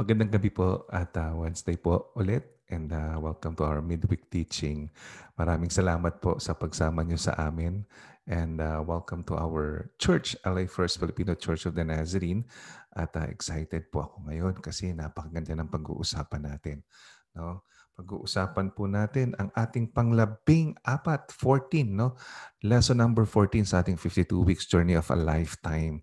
Magandang gabi po at uh, Wednesday po ulit and uh, welcome to our midweek teaching. Maraming salamat po sa pagsama niyo sa amin and uh, welcome to our church, LA First Filipino Church of the Nazarene. At uh, excited po ako ngayon kasi napakaganda ng pag-uusapan natin. No? Pag-uusapan po natin ang ating panglabing apat, 14, no? Lesson number 14 sa ating 52 weeks journey of a lifetime.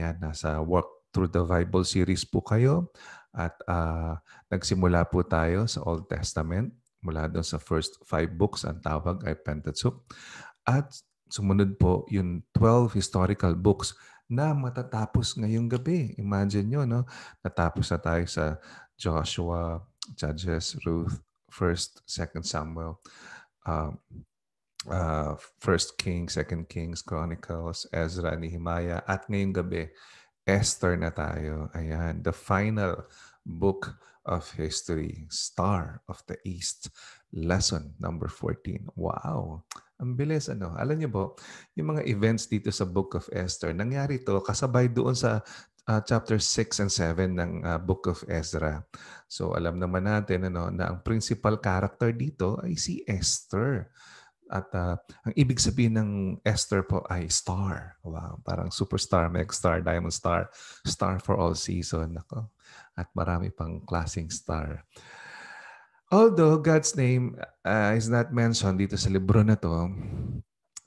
Yan, nasa Walk Through the Bible series po kayo at uh, nagsimula po tayo sa Old Testament mula doon sa first five books ang tawag ay Pentateuch. At sumunod po yung 12 historical books na matatapos ngayong gabi. Imagine nyo, no? Natapos na tayo sa Joshua, Judges, Ruth, 1st, 2nd Samuel, uh, uh, First King, 2nd Kings, Chronicles, Ezra, Nehemiah, at ngayong gabi, Esther na tayo. Ayan, the final book of history, Star of the East, lesson number 14. Wow! Ang bilis, ano? Alam niyo po, yung mga events dito sa Book of Esther, nangyari to kasabay doon sa uh, chapter 6 and 7 ng uh, Book of Ezra. So alam naman natin ano, na ang principal character dito ay si Esther. At uh, ang ibig sabihin ng Esther po ay star. Wow, parang superstar, megastar, diamond star, star for all season. Ako. At marami pang klaseng star. Although God's name uh, is not mentioned dito sa libro na to,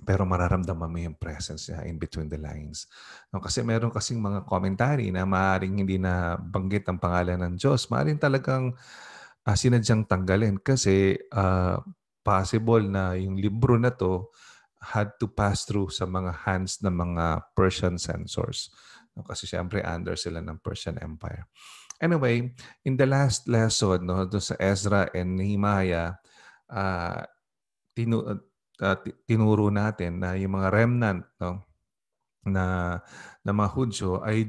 pero mararamdaman mo yung presence niya in between the lines. No, kasi meron kasing mga commentary na maaaring hindi na banggit ang pangalan ng Diyos. Maaaring talagang uh, sinadyang tanggalin kasi uh, possible na yung libro na to had to pass through sa mga hands ng mga Persian censors. No, kasi siyempre under sila ng Persian Empire. Anyway, in the last lesson no, do sa Ezra and Nehemiah, uh, tinu uh, tinuro natin na yung mga remnant no, na, na mga Hudyo ay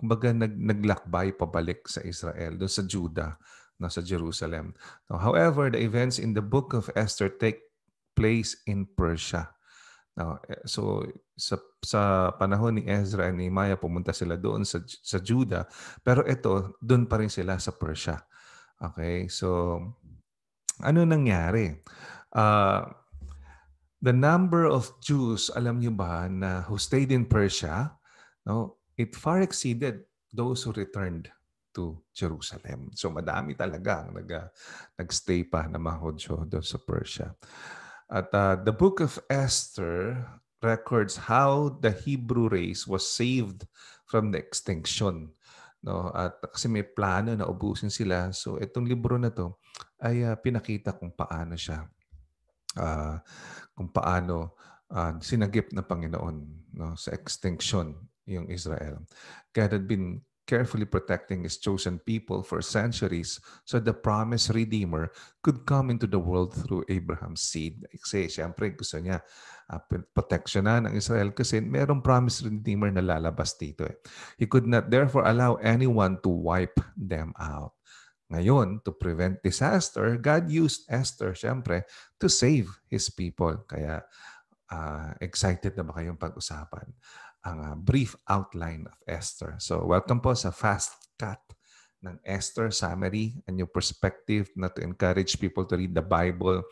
kumbaga nag, naglakbay pabalik sa Israel, do sa Judah no, sa Jerusalem. No, however, the events in the book of Esther take place in Persia. No, eh, so sa, sa panahon ni Ezra and Nehemiah pumunta sila doon sa, sa Judah pero ito doon pa rin sila sa Persia. Okay? So ano nangyari? Uh, the number of Jews, alam niyo ba na who stayed in Persia, no, it far exceeded those who returned to Jerusalem. So madami talaga ang nag, ah, nagstay pa na mga Hudyo doon sa Persia. At uh, the book of Esther records how the Hebrew race was saved from the extinction. No? At kasi may plano na ubusin sila. So itong libro na to ay uh, pinakita kung paano siya uh, kung paano uh, sinagip na Panginoon no sa extinction yung Israel. God had been carefully protecting his chosen people for centuries so the promised Redeemer could come into the world through Abraham's seed. Kasi siyempre gusto niya uh, protection na ng Israel kasi merong promised Redeemer na lalabas dito. Eh. He could not therefore allow anyone to wipe them out. Ngayon, to prevent disaster, God used Esther, siyempre, to save His people. Kaya uh, excited na ba kayong pag-usapan? ang uh, brief outline of Esther. So welcome po sa Fast Cut ng Esther Summary, a new perspective na to encourage people to read the Bible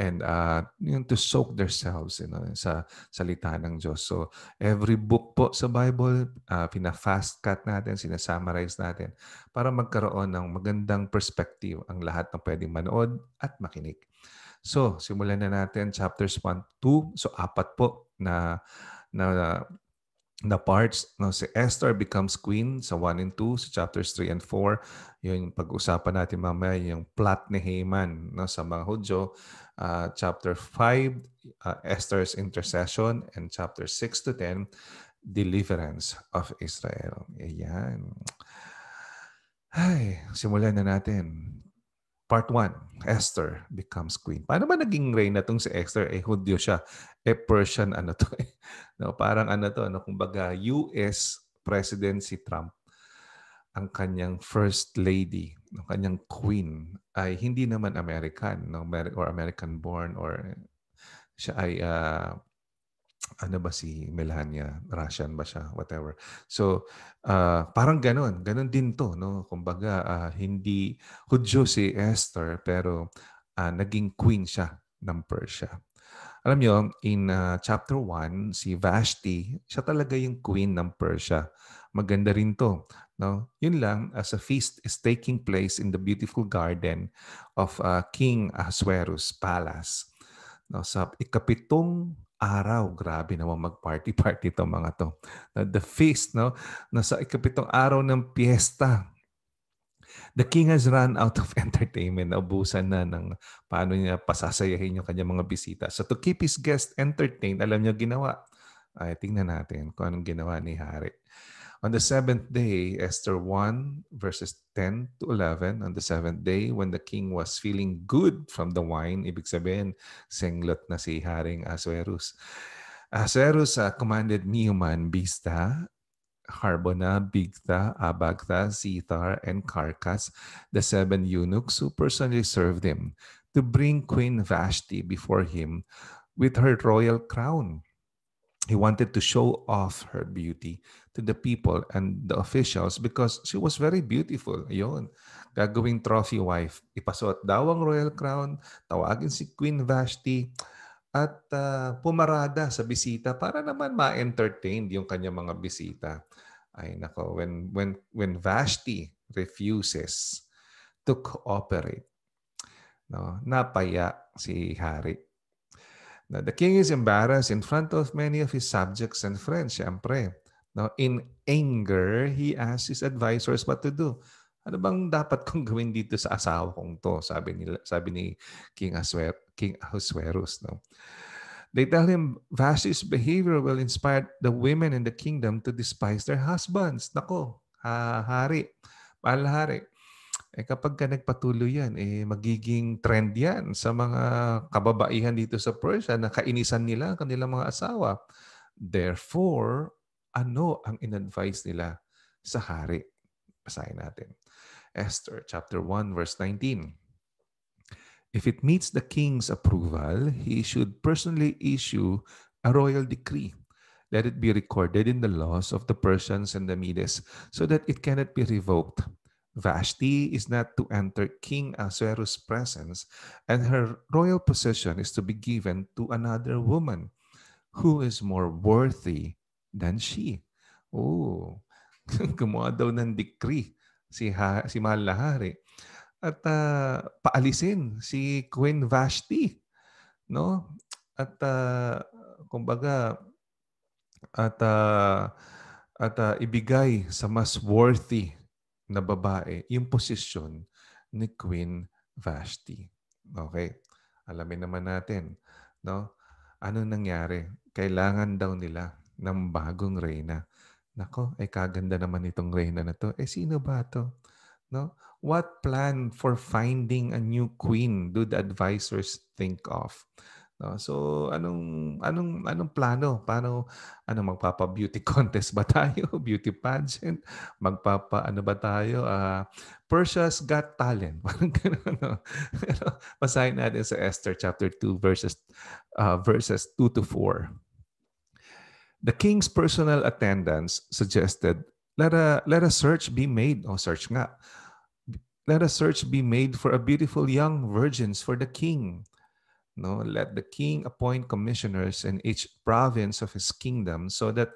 and uh, yun, to soak themselves you know, sa salita ng Diyos. So every book po sa Bible, uh, ah, pina-fast cut natin, sinasummarize natin para magkaroon ng magandang perspective ang lahat ng pwedeng manood at makinig. So simulan na natin chapters 1, 2. So apat po na na the parts no si Esther becomes queen sa 1 and 2 sa chapters 3 and 4 yun yung pag-usapan natin mamaya yung plot ni Haman no sa mga Hudyo uh, chapter 5 uh, ah, Esther's intercession and chapter 6 to 10 deliverance of Israel ayan ay simulan na natin Part 1, Esther becomes queen. Paano ba naging reyna tong si Esther? Eh, Hudyo siya. Eh, Persian ano to eh. No, parang ano to, ano, kumbaga US President si Trump ang kanyang first lady, ang kanyang queen ay hindi naman American, no, or American born or siya ay uh, ano ba si Melania? Russian ba siya? Whatever. So, uh, parang ganun. Ganun din to, no? Kumbaga, uh, hindi Hudyo si Esther, pero uh, naging queen siya ng Persia. Alam nyo, in uh, chapter 1, si Vashti, siya talaga yung queen ng Persia. Maganda rin to. No? Yun lang, as a feast is taking place in the beautiful garden of uh, King Ahasuerus' palace no, sa ikapitong araw. Grabe naman mag-party-party to mga to. The feast, no? Nasa ikapitong araw ng piyesta. The king has run out of entertainment. Naubusan na ng paano niya pasasayahin yung kanyang mga bisita. So to keep his guest entertained, alam niya ginawa. Ay, tingnan natin kung anong ginawa ni Hari. On the seventh day, Esther 1, verses 10 to 11, on the seventh day, when the king was feeling good from the wine, ibig sabihin, senglot na si Haring Asuerus. Asuerus uh, ah, commanded Neiman, Bista, Harbona, Bigtha, Abagtha, Sithar, and Carcass, the seven eunuchs who personally served him, to bring Queen Vashti before him with her royal crown He wanted to show off her beauty to the people and the officials because she was very beautiful. Ayun. Gagawing trophy wife. Ipasuot daw ang royal crown, tawagin si Queen Vashti, at uh, pumarada sa bisita para naman ma-entertain yung kanyang mga bisita. Ay nako, when, when, when Vashti refuses to cooperate, no, napaya si hari Now, the king is embarrassed in front of many of his subjects and friends, syempre. No, in anger, he asks his advisors what to do. Ano bang dapat kong gawin dito sa asawa kong to? Sabi ni, sabi ni King, Aswer, King Ahasuerus. No? They tell him Vashti's behavior will inspire the women in the kingdom to despise their husbands. Nako, ha hari. Mahal hari. Eh kapag ka nagpatuloy yan, eh magiging trend yan sa mga kababaihan dito sa Persia na kainisan nila ang kanilang mga asawa. Therefore, ano ang in-advise nila sa hari? Basahin natin. Esther chapter 1 verse 19. If it meets the king's approval, he should personally issue a royal decree let it be recorded in the laws of the Persians and the Medes so that it cannot be revoked. Vashti is not to enter King Asuerus' presence, and her royal position is to be given to another woman who is more worthy than she. Oh, gumawa daw ng decree si, ha, si Mahal At uh, paalisin si Queen Vashti. No? At uh, kumbaga, at, uh, at uh, ibigay sa mas worthy na babae yung posisyon ni Queen Vashti. Okay? Alamin naman natin, no? Anong nangyari? Kailangan daw nila ng bagong reyna. Nako, ay eh, kaganda naman itong reyna na to. Eh sino ba to? No? What plan for finding a new queen do the advisors think of? No? So anong anong anong plano? Paano anong magpapa beauty contest ba tayo? Beauty pageant? Magpapa ano ba tayo? Uh, Persia's Got Talent. Parang ganun. No? Basahin natin sa Esther chapter 2 verses uh, verses 2 to 4. The king's personal attendants suggested, let a, let a search be made. oh, search nga. Let a search be made for a beautiful young virgins for the king No, let the king appoint commissioners in each province of his kingdom so that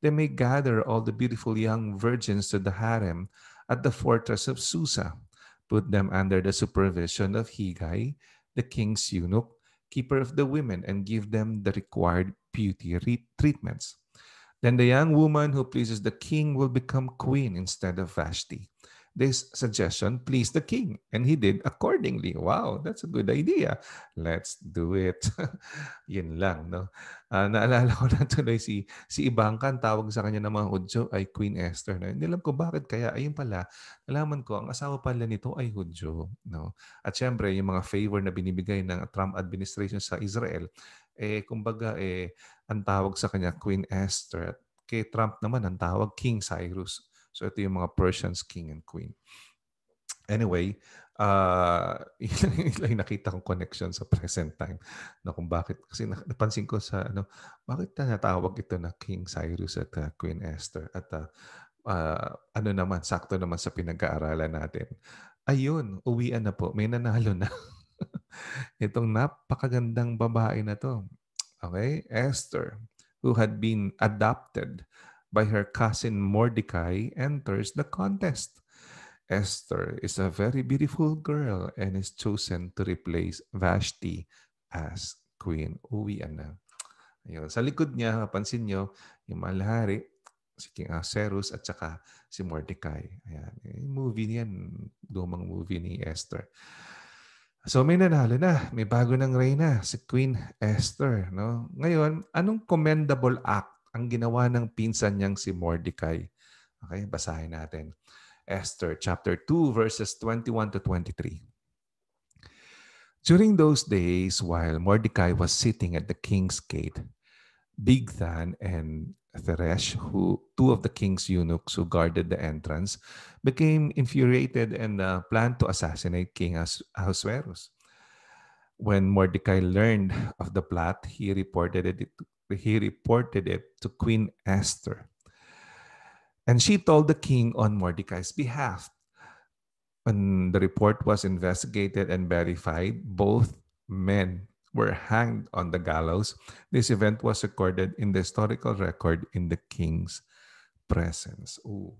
they may gather all the beautiful young virgins to the harem at the fortress of Susa, put them under the supervision of Higai, the king's eunuch, keeper of the women, and give them the required beauty re- treatments. Then the young woman who pleases the king will become queen instead of Vashti. this suggestion pleased the king, and he did accordingly. Wow, that's a good idea. Let's do it. Yun lang, no? Uh, naalala ko na tuloy si, si Ibangka, ang tawag sa kanya ng mga Hudyo ay Queen Esther. No? Hindi alam ko bakit kaya. Ayun pala, nalaman ko, ang asawa pala nito ay Hudyo. No? At syempre, yung mga favor na binibigay ng Trump administration sa Israel, eh, kumbaga, eh, ang tawag sa kanya, Queen Esther. At kay Trump naman, ang tawag, King Cyrus. So ito yung mga Persians king and queen. Anyway, uh, yun nakita kong connection sa present time na kung bakit. Kasi napansin ko sa ano, bakit natawag ito na King Cyrus at uh, Queen Esther at uh, uh, ano naman, sakto naman sa pinag-aaralan natin. Ayun, uwian na po. May nanalo na. Itong napakagandang babae na to. Okay? Esther, who had been adopted by her cousin Mordecai, enters the contest. Esther is a very beautiful girl and is chosen to replace Vashti as queen. Uwi na. Ayun. Sa likod niya, pansin nyo, yung malahari, si King Ahasuerus at saka si Mordecai. Ayan. Yung movie niyan, lumang movie ni Esther. So may nanalo na, may bago ng reyna, si Queen Esther. No? Ngayon, anong commendable act ang ginawa ng pinsan niyang si Mordecai. Okay, basahin natin. Esther chapter 2 verses 21 to 23. During those days, while Mordecai was sitting at the king's gate, Bigthan and Theresh, who two of the king's eunuchs who guarded the entrance, became infuriated and uh, planned to assassinate King Ahasuerus. When Mordecai learned of the plot, he reported it he reported it to Queen Esther. And she told the king on Mordecai's behalf. When the report was investigated and verified, both men were hanged on the gallows. This event was recorded in the historical record in the king's presence. Ooh.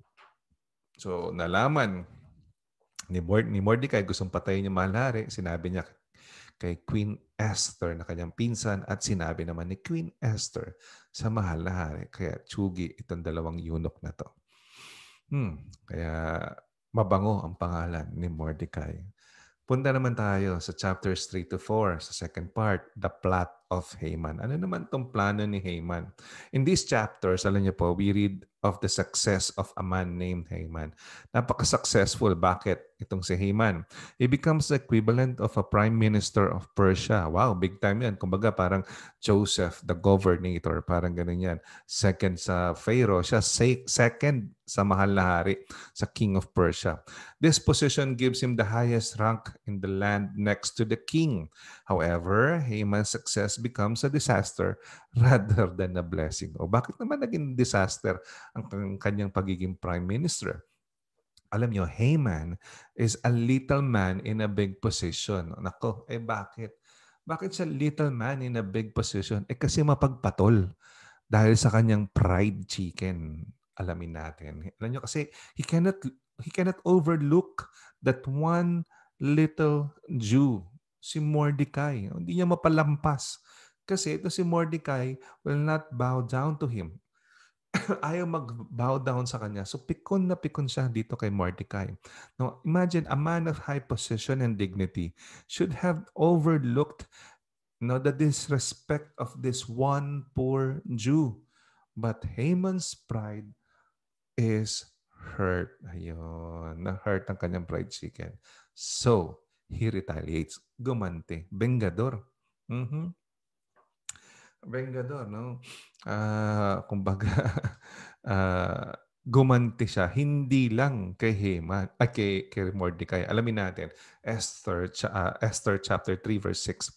So nalaman ni, Mord- ni Mordecai gustong patayin yung malari. Sinabi niya kay Queen Esther na kanyang pinsan at sinabi naman ni Queen Esther sa mahal na hari. Kaya tsugi itong dalawang yunok na to. Hmm, kaya mabango ang pangalan ni Mordecai. Punta naman tayo sa chapters 3 to 4 sa second part, the plot of Haman. Ano naman tong plano ni Haman? In this chapter, alam niyo po, we read of the success of a man named Haman. Napaka-successful. Bakit? Itong si Haman. He becomes the equivalent of a prime minister of Persia. Wow, big time yan. Kumbaga parang Joseph, the governor, Parang ganun yan. Second sa Pharaoh. Siya second sa mahal na hari, sa king of Persia. This position gives him the highest rank in the land next to the king. However, Haman's success becomes a disaster rather than a blessing. O bakit naman naging disaster ang kanyang pagiging prime minister? alam niyo, Haman is a little man in a big position. Nako, eh bakit? Bakit siya little man in a big position? Eh kasi mapagpatol dahil sa kanyang pride chicken. Alamin natin. Alam niyo, kasi he cannot, he cannot overlook that one little Jew si Mordecai. Hindi niya mapalampas. Kasi ito si Mordecai will not bow down to him. Ayaw mag-bow down sa kanya. So pikon na pikon siya dito kay Mordecai. Now imagine a man of high position and dignity should have overlooked no, know, the disrespect of this one poor Jew. But Haman's pride is hurt. Ayun, na-hurt ang kanyang pride chicken. So, he retaliates. Gumante. Bengador. Mm-hmm. Bengador, no? Uh, kumbaga, uh, ah, gumanti siya hindi lang kay Haman, ah, kay, kay Mordecai. Alamin natin, Esther, uh, Esther chapter 3 verse 6.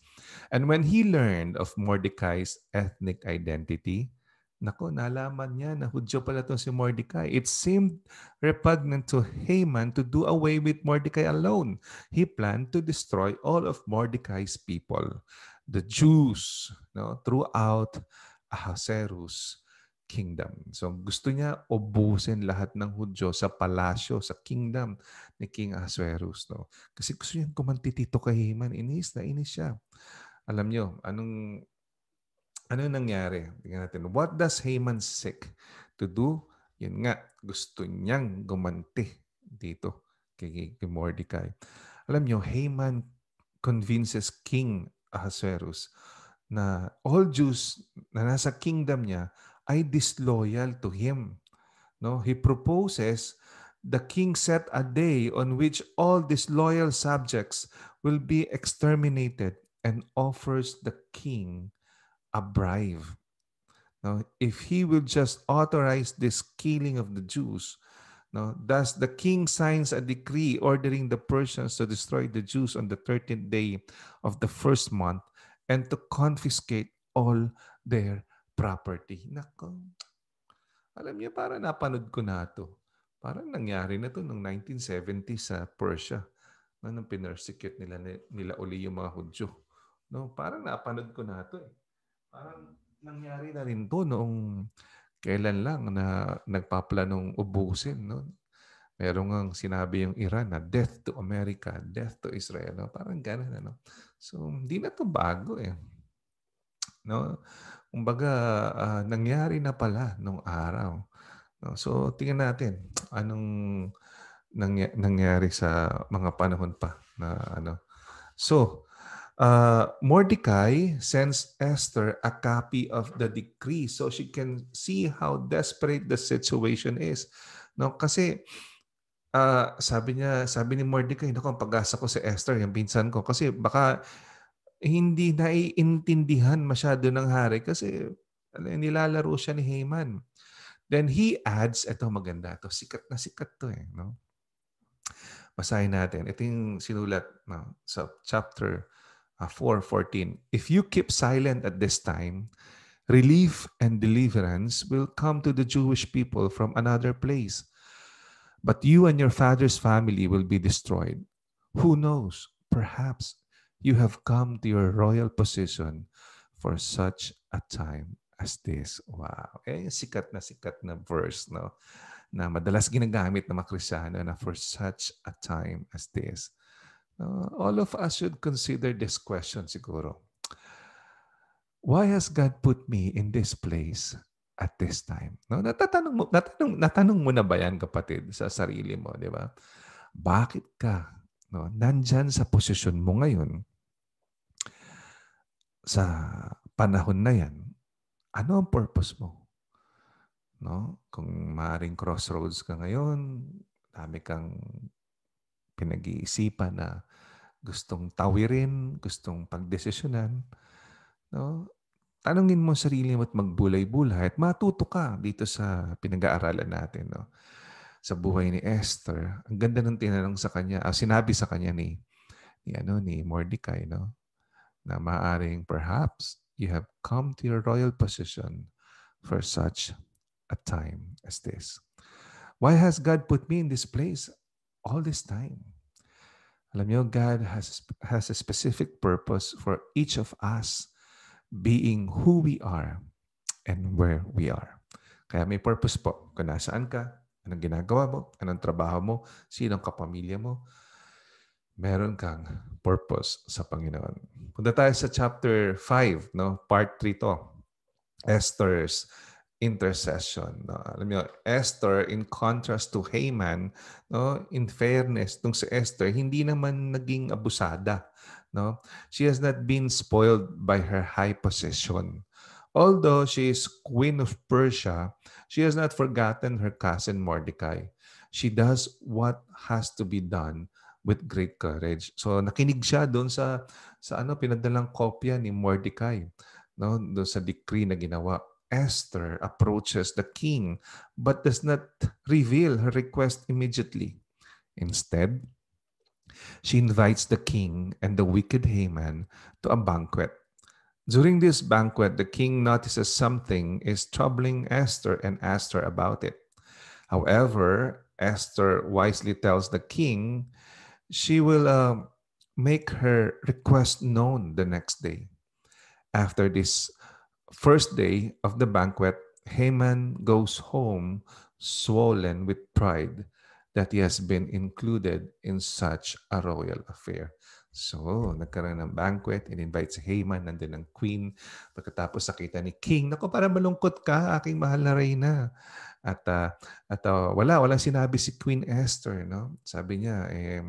And when he learned of Mordecai's ethnic identity, Nako, nalaman niya na Hudyo pala itong si Mordecai. It seemed repugnant to Haman to do away with Mordecai alone. He planned to destroy all of Mordecai's people, the Jews, no, throughout Ahasuerus' kingdom. So gusto niya ubusin lahat ng Hudyo sa palasyo, sa kingdom ni King Ahasuerus. No? Kasi gusto niya kumantitito kay Haman. Inis na inis siya. Alam niyo, anong ano nangyari? Tingnan natin. What does Haman seek to do? Yun nga, gusto niyang gumanti dito kay, Mordecai. Alam niyo, Haman convinces King Ahasuerus na all Jews na nasa kingdom niya ay disloyal to him. No, he proposes the king set a day on which all disloyal subjects will be exterminated and offers the king a bribe. Now, if he will just authorize this killing of the Jews, now, thus the king signs a decree ordering the Persians to destroy the Jews on the 13th day of the first month and to confiscate all their property. Nako. Alam niyo, para napanood ko na ito. Parang nangyari na to noong 1970 sa Persia no, nung pinersecute nila, nila uli yung mga Hudyo. No, parang napanood ko na ito eh. Parang nangyari na rin to noong kailan lang na nagpaplanong ubusin. No? Merong ang sinabi yung Iran na death to America, death to Israel. No? Parang ganun. Ano? So, hindi na to bago eh. No? Kumbaga, uh, nangyari na pala nung araw. No? So, tingnan natin anong nangyari sa mga panahon pa na ano. So, Uh, Mordecai sends Esther a copy of the decree so she can see how desperate the situation is. No, kasi uh, sabi niya, sabi ni Mordecai, naku, ang pag-asa ko si Esther, yung pinsan ko, kasi baka hindi naiintindihan masyado ng hari kasi ano, nilalaro siya ni Haman. Then he adds, eto maganda to, sikat na sikat to eh. No? Basahin natin. Ito yung sinulat no, sa so, chapter uh, ah, 4.14. If you keep silent at this time, relief and deliverance will come to the Jewish people from another place. But you and your father's family will be destroyed. Who knows? Perhaps you have come to your royal position for such a time as this. Wow. Eh, sikat na sikat na verse, no? Na madalas ginagamit ng mga Krisyano na for such a time as this. Uh, all of us should consider this question siguro. Why has God put me in this place at this time? No, natatanong mo, natanong, natanong mo na ba yan kapatid sa sarili mo, di ba? Bakit ka no, nandiyan sa posisyon mo ngayon sa panahon na yan? Ano ang purpose mo? No? Kung maring crossroads ka ngayon, dami kang pinag-iisipan na gustong tawirin, gustong pagdesisyonan, no? Tanungin mo sarili mo at magbulay-bulay at matuto ka dito sa pinag-aaralan natin, no? Sa buhay ni Esther, ang ganda ng tinanong sa kanya, ah, sinabi sa kanya ni ni ano ni Mordecai, no? Na maaring perhaps you have come to your royal position for such a time as this. Why has God put me in this place all this time? Alam nyo, God has, has a specific purpose for each of us being who we are and where we are. Kaya may purpose po kung nasaan ka, anong ginagawa mo, anong trabaho mo, sinong kapamilya mo. Meron kang purpose sa Panginoon. Punta tayo sa chapter 5, no? part 3 to. Esther's intercession. No? Alam niyo, Esther, in contrast to Haman, no? in fairness, tung si Esther, hindi naman naging abusada. No? She has not been spoiled by her high position. Although she is queen of Persia, she has not forgotten her cousin Mordecai. She does what has to be done with great courage. So nakinig siya doon sa sa ano pinadalang kopya ni Mordecai no doon sa decree na ginawa Esther approaches the king but does not reveal her request immediately. Instead, she invites the king and the wicked Haman to a banquet. During this banquet, the king notices something is troubling Esther and asks her about it. However, Esther wisely tells the king she will uh, make her request known the next day. After this first day of the banquet, Haman goes home swollen with pride that he has been included in such a royal affair. So, nagkaroon ng banquet, in-invite si Haman, nandun ang queen. Pagkatapos nakita ni king, nako para malungkot ka, aking mahal na reyna. At, uh, at uh, wala, walang sinabi si Queen Esther. No? Sabi niya, eh,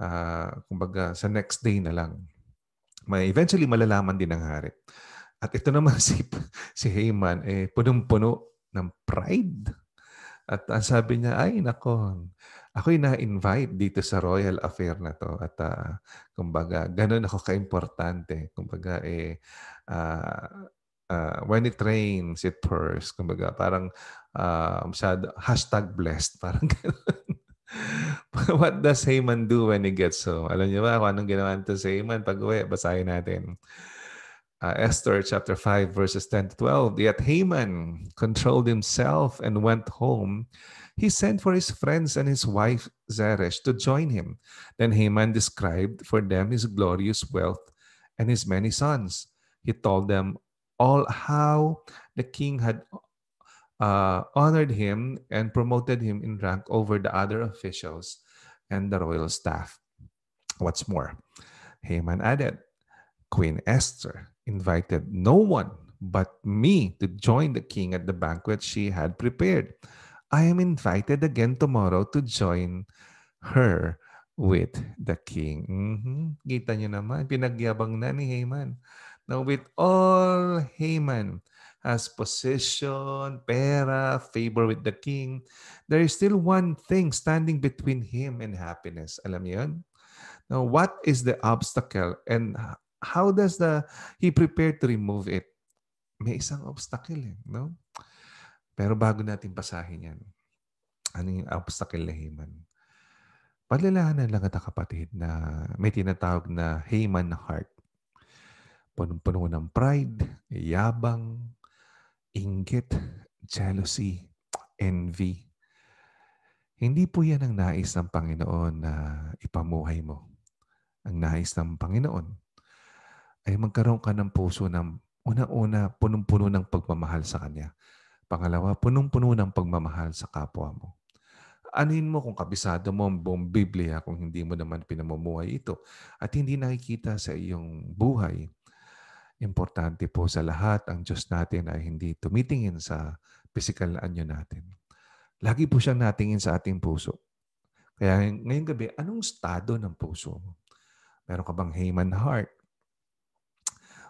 uh, kumbaga sa next day na lang. May, eventually, malalaman din ang hari. At ito naman si, si Haman, eh, punong-puno ng pride. At ang sabi niya, ay nako, ako'y na-invite dito sa royal affair na to. At uh, kumbaga, ganun ako ka-importante. Kumbaga, eh, uh, uh, when it rains, it pours. Kumbaga, parang uh, sad, hashtag blessed. Parang ganun. What does Haman do when he gets home? Alam niyo ba kung anong ginawa nito sa Haman? Pag uwi, basahin natin. uh, Esther chapter 5, verses 10 to 12. Yet Haman controlled himself and went home. He sent for his friends and his wife Zeresh to join him. Then Haman described for them his glorious wealth and his many sons. He told them all how the king had uh, honored him and promoted him in rank over the other officials and the royal staff. What's more, Haman added, Queen Esther invited no one but me to join the king at the banquet she had prepared. I am invited again tomorrow to join her with the king. Mm-hmm. Kita naman, pinagyabang na ni Haman. Now with all Haman has possession, pera, favor with the king, there is still one thing standing between him and happiness. Alam yun? Now what is the obstacle and how does the he prepared to remove it? May isang obstacle eh, no? Pero bago natin pasahin yan, ano yung obstacle na Haman? Palalahanan lang kita kapatid na may tinatawag na Haman heart. Punong-puno ng pride, yabang, inggit, jealousy, envy. Hindi po yan ang nais ng Panginoon na ipamuhay mo. Ang nais ng Panginoon ay magkaroon ka ng puso ng una-una punong-puno ng pagmamahal sa Kanya. Pangalawa, punong-puno ng pagmamahal sa kapwa mo. Anuhin mo kung kabisado mo ang buong Biblia kung hindi mo naman pinamumuhay ito at hindi nakikita sa iyong buhay. Importante po sa lahat, ang Diyos natin ay hindi tumitingin sa physical na anyo natin. Lagi po siyang natingin sa ating puso. Kaya ngayong gabi, anong estado ng puso mo? Meron ka bang Haman heart?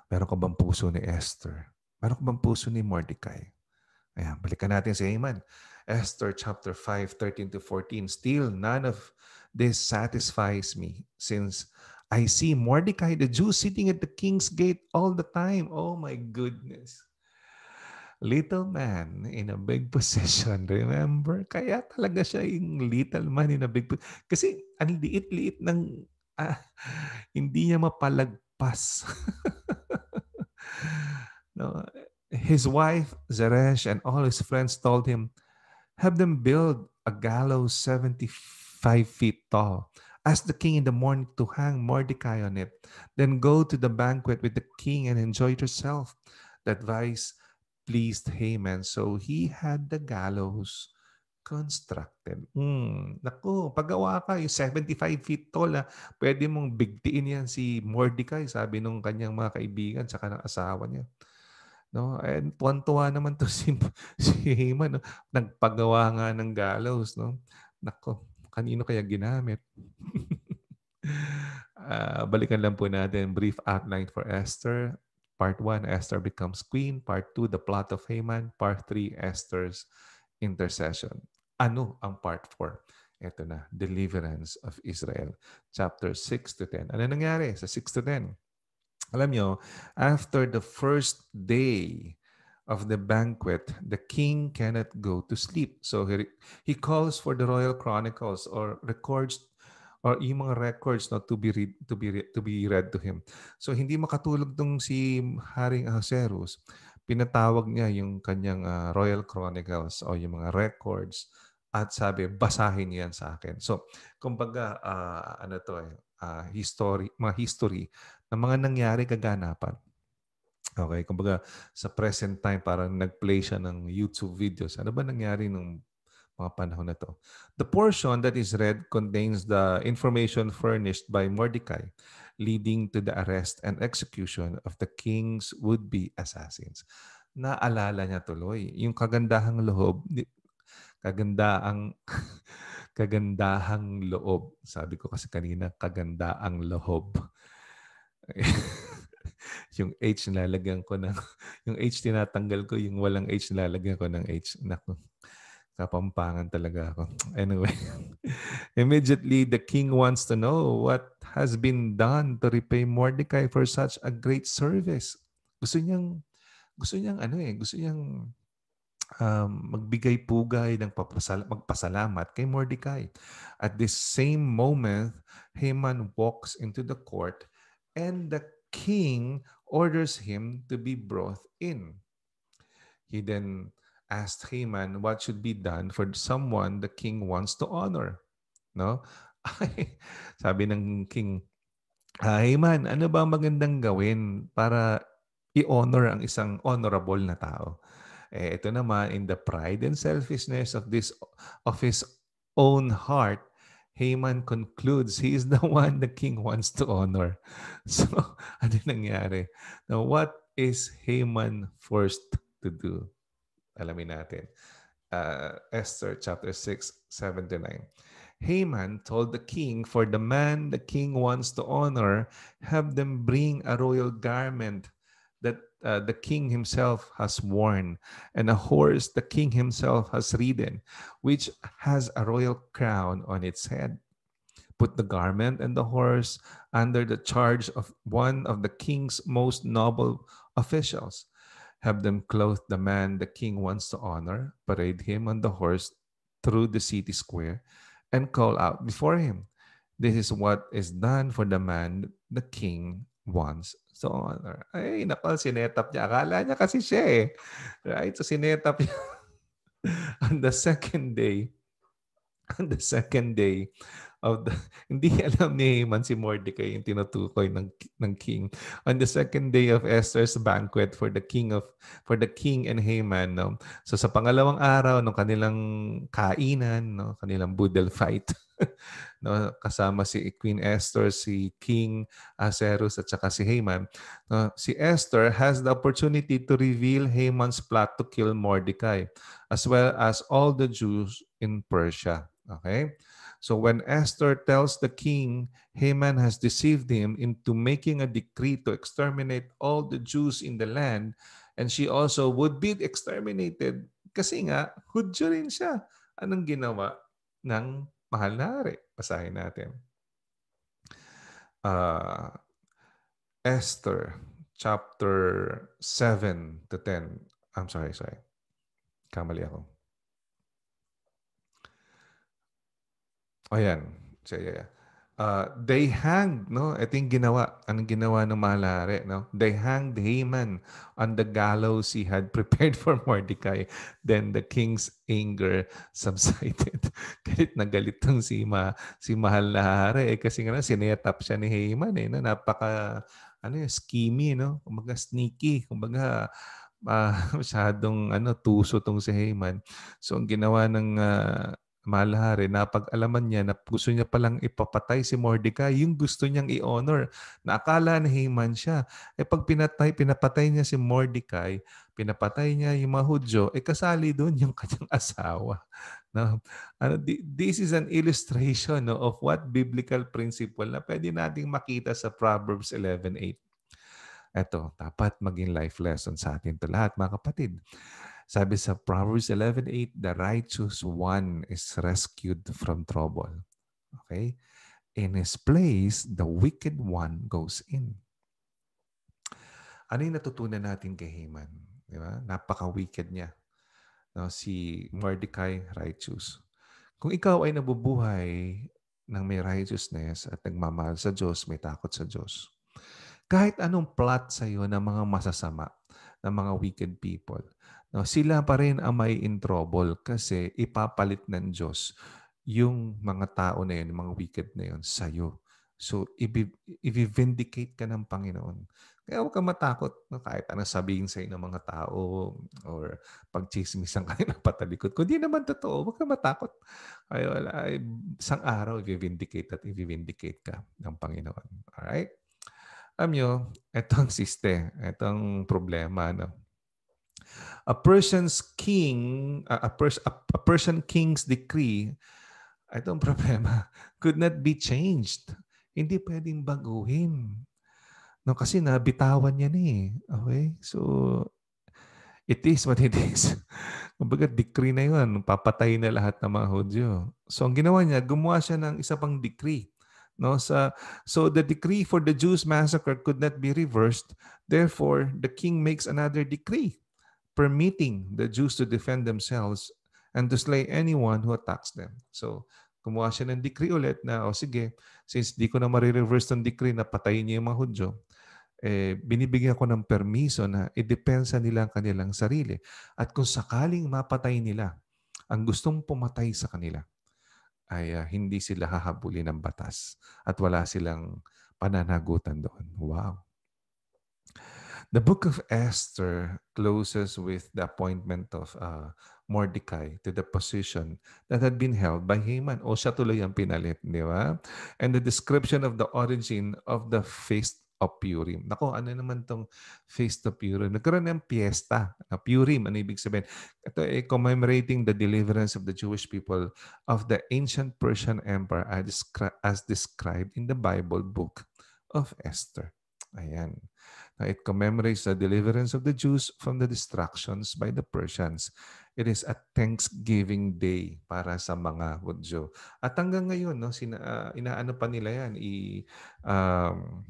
Meron ka bang puso ni Esther? Meron ka bang puso ni Mordecai? Ayan, balikan natin si Haman. Esther chapter 5, 13 to 14. Still, none of this satisfies me since I see Mordecai the Jew sitting at the king's gate all the time. Oh my goodness. Little man in a big position, remember? Kaya talaga siya yung little man in a big position. Kasi ang liit-liit ng, ah, hindi niya mapalagpas. No? His wife, Zeresh, and all his friends told him, Have them build a gallows 75 feet tall. Ask the king in the morning to hang Mordecai on it. Then go to the banquet with the king and enjoy yourself. The advice pleased Haman. So he had the gallows constructed. Mm. Naku, paggawa ka, yung 75 feet tall, ha, ah. pwede mong bigtiin yan si Mordecai, sabi nung kanyang mga kaibigan saka kanang asawa niya. No? And tuwan-tuwa naman to si, si Haman. No? Nagpagawa nga ng gallows. No? Nako, kanino kaya ginamit? uh, balikan lang po natin brief outline for Esther. Part 1, Esther becomes queen. Part 2, the plot of Haman. Part 3, Esther's intercession. Ano ang part 4? Ito na, deliverance of Israel. Chapter 6 to 10. Ano nangyari sa 6 to 10? Alam nyo, after the first day of the banquet, the king cannot go to sleep. So he, he calls for the royal chronicles or records or yung mga records no, to be read to be to be read to him. So hindi makatulog tong si Haring Ahasuerus. Pinatawag niya yung kanyang uh, royal chronicles o yung mga records at sabi basahin niyan sa akin. So kumbaga uh, ano to eh uh, history mga history ng mga nangyari kaganapan. Okay, kumbaga sa present time parang nag-play siya ng YouTube videos. Ano ba nangyari nung mga panahon na to? The portion that is read contains the information furnished by Mordecai leading to the arrest and execution of the king's would-be assassins. Naalala niya tuloy yung kagandahang loob kagandaang kagandahang loob. Sabi ko kasi kanina, kagandahang loob yung H nilalagyan ko ng yung H tinatanggal ko yung walang H nilalagyan ko ng H nako kapampangan talaga ako anyway immediately the king wants to know what has been done to repay Mordecai for such a great service gusto niyang gusto niyang ano eh gusto niyang um, magbigay pugay ng papasal- magpasalamat kay Mordecai at this same moment Haman walks into the court and the king orders him to be brought in. He then asked Haman what should be done for someone the king wants to honor. No? Sabi ng king, ah, Haman, ano ba magandang gawin para i-honor ang isang honorable na tao? Eh, ito naman, in the pride and selfishness of this of his own heart, Haman concludes he is the one the king wants to honor. So, ano nangyari? Now, what is Haman forced to do? Alamin natin. Uh, Esther chapter 6, 7 to 9. Haman told the king, For the man the king wants to honor, have them bring a royal garment that uh, the king himself has worn, and a horse the king himself has ridden, which has a royal crown on its head. Put the garment and the horse under the charge of one of the king's most noble officials. Have them clothe the man the king wants to honor, parade him on the horse through the city square, and call out before him. This is what is done for the man the king wants So, ay, nako, sinetap niya. Akala niya kasi siya eh. Right? So, sinetap niya. on the second day, on the second day of the, hindi alam ni Haman si Mordecai yung tinutukoy ng, ng king. On the second day of Esther's banquet for the king of, for the king and Haman, no? So, sa pangalawang araw ng no, kanilang kainan, no? Kanilang budel fight. no kasama si Queen Esther, si King Ahasuerus at saka si Haman. No, si Esther has the opportunity to reveal Haman's plot to kill Mordecai as well as all the Jews in Persia. Okay? So when Esther tells the king Haman has deceived him into making a decree to exterminate all the Jews in the land and she also would be exterminated kasi nga Hudyo rin siya. Anong ginawa ng mahal na hari. Basahin natin. Uh, Esther chapter 7 to 10. I'm sorry, sorry. Kamali ako. Ayan. So, yeah, yeah uh, they hanged, no? Ito yung ginawa. Anong ginawa ng malari, no? They hanged Haman on the gallows he had prepared for Mordecai. Then the king's anger subsided. galit na galit tong si, ma, si mahal na hari. Eh, kasi nga na, sinetap siya ni Haman, eh. No? Napaka, ano yung skimmy, no? Kumbaga sneaky. Kumbaga, uh, masyadong ano, tuso tong si Haman. So, ang ginawa ng uh, Malahari, napag-alaman niya na gusto niya palang ipapatay si Mordecai, yung gusto niyang i-honor. Naakala ni Haman siya. E pag pinatay, pinapatay niya si Mordecai, pinapatay niya yung mga Hudyo, e kasali doon yung kanyang asawa. No? Ano, this is an illustration no, of what biblical principle na pwede nating makita sa Proverbs 11.8. Ito, dapat maging life lesson sa atin to lahat, mga kapatid. Sabi sa Proverbs 11.8, the righteous one is rescued from trouble. Okay? In his place, the wicked one goes in. Ano yung natutunan natin kay Haman? Di ba? Napaka-wicked niya. No, si Mordecai, righteous. Kung ikaw ay nabubuhay ng may righteousness at nagmamahal sa Diyos, may takot sa Diyos. Kahit anong plot sa iyo ng mga masasama, ng mga wicked people, No, sila pa rin ang may in trouble kasi ipapalit ng Diyos yung mga tao na yun, yung mga wicked na yun sa'yo. So, i-vindicate ka ng Panginoon. Kaya huwag kang matakot no, kahit anong sabihin sa'yo ng mga tao or pagchismisan ang ng patalikod. Kung di naman totoo, huwag kang matakot. Ay, wala, ay, isang araw, i-vindicate at i-vindicate ka ng Panginoon. Alright? Alam nyo, etong siste, etong problema, no? a person's king, a, pers- a person king's decree, itong problema, could not be changed. Hindi pwedeng baguhin. No, kasi nabitawan niya ni. Eh. Okay? So, it is what it is. Kumbaga, decree na yun. Papatay na lahat ng mga Hudyo. So, ang ginawa niya, gumawa siya ng isa pang decree. No, sa, so, the decree for the Jews massacre could not be reversed. Therefore, the king makes another decree permitting the Jews to defend themselves and to slay anyone who attacks them. So, kumuha siya ng decree ulit na, o sige, since di ko na marireverse ng decree na patayin niya yung mga Hudyo, eh, binibigyan ko ng permiso na idepensa nila ang kanilang sarili. At kung sakaling mapatay nila, ang gustong pumatay sa kanila, ay uh, hindi sila hahabulin ng batas at wala silang pananagutan doon. Wow. The book of Esther closes with the appointment of uh, Mordecai to the position that had been held by Haman. O siya tuloy ang pinalit, di ba? And the description of the origin of the feast of Purim. Nako, ano naman tong feast of Purim? Nagkaroon ng piyesta. Uh, Purim, ano ibig sabihin? Ito ay eh, commemorating the deliverance of the Jewish people of the ancient Persian Empire as, described in the Bible book of Esther. Ayan. It commemorates the deliverance of the Jews from the destructions by the Persians. It is a Thanksgiving Day para sa mga Hudyo. At hanggang ngayon, no, sina, uh, inaano pa nila yan, i, um,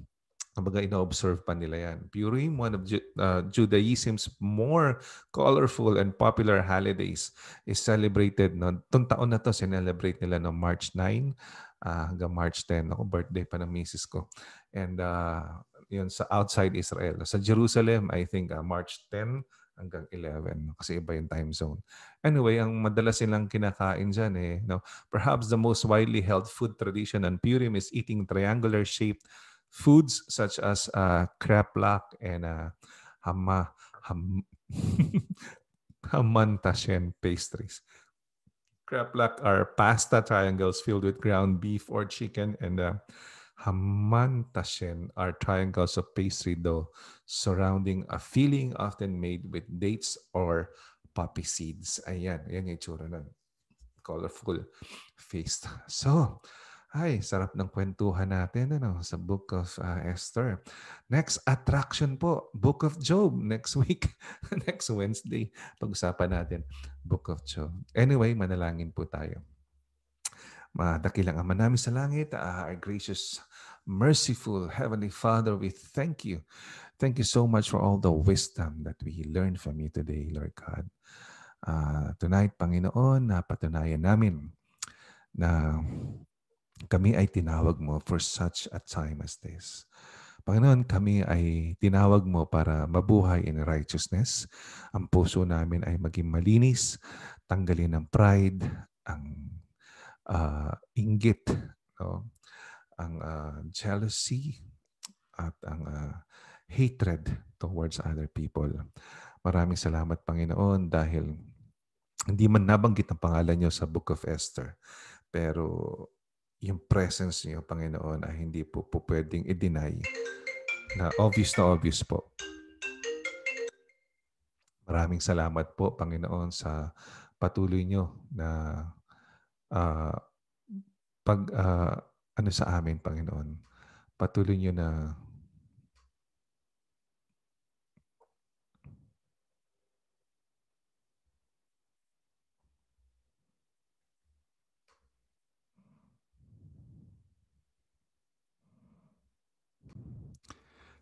kumbaga ina-observe pa nila yan. Purim, one of uh, Judaism's more colorful and popular holidays, is celebrated. No? Itong taon na to, sinelebrate nila no March 9 uh, ah, hanggang March 10. Ako, birthday pa ng misis ko. And uh, yun sa outside Israel. Sa Jerusalem, I think uh, March 10 hanggang 11 kasi iba yung time zone. Anyway, ang madalas silang kinakain dyan eh, no? perhaps the most widely held food tradition on Purim is eating triangular-shaped foods such as uh, ah, kreplak and uh, hama, ham, hamantashen pastries. Kreplak are pasta triangles filled with ground beef or chicken and uh, hamantashen are triangles of pastry dough surrounding a filling often made with dates or poppy seeds. Ayan, ayan yung itsura nun. Colorful feast. So, ay, sarap ng kwentuhan natin ano, sa Book of uh, Esther. Next attraction po, Book of Job. Next week, next Wednesday, pag-usapan natin Book of Job. Anyway, manalangin po tayo. Madakilang Ama namin sa langit, ah, our gracious, merciful Heavenly Father, we thank you. Thank you so much for all the wisdom that we learned from you today, Lord God. Uh, tonight, Panginoon, napatunayan namin na kami ay tinawag mo for such a time as this. Panginoon, kami ay tinawag mo para mabuhay in righteousness. Ang puso namin ay maging malinis, tanggalin ang pride, ang uh, inggit, no? ang uh, jealousy at ang uh, hatred towards other people. Maraming salamat Panginoon dahil hindi man nabanggit ang pangalan niyo sa Book of Esther, pero yung presence niyo Panginoon ay hindi po, po pwedeng i-deny na obvious na obvious po. Maraming salamat po Panginoon sa patuloy niyo na uh, pag uh, ano sa amin, Panginoon. Patuloy niyo na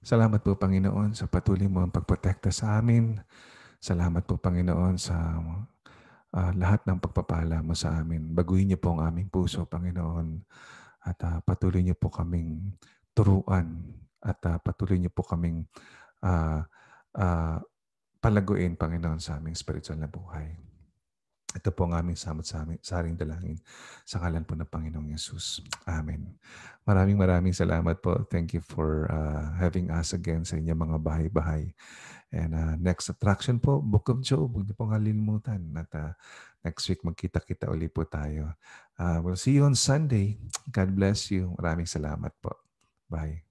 Salamat po, Panginoon, sa patuloy mo ang pagprotekta sa amin. Salamat po, Panginoon, sa uh, lahat ng pagpapala mo sa amin. Baguhin niyo po ang aming puso, Panginoon. At uh, patuloy niyo po kaming turuan at uh, patuloy niyo po kaming uh, uh, palaguin, Panginoon, sa aming spiritual na buhay. Ito po ang aming samot sa aming, saring dalangin sa kalan po ng Panginoong Yesus. Amen. Maraming maraming salamat po. Thank you for uh, having us again sa inyong mga bahay-bahay. And uh, next attraction po, Book of Job. Huwag niyo po pong kalimutan. At uh, next week magkita-kita uli po tayo. Uh, we'll see you on Sunday. God bless you. Maraming salamat po. Bye.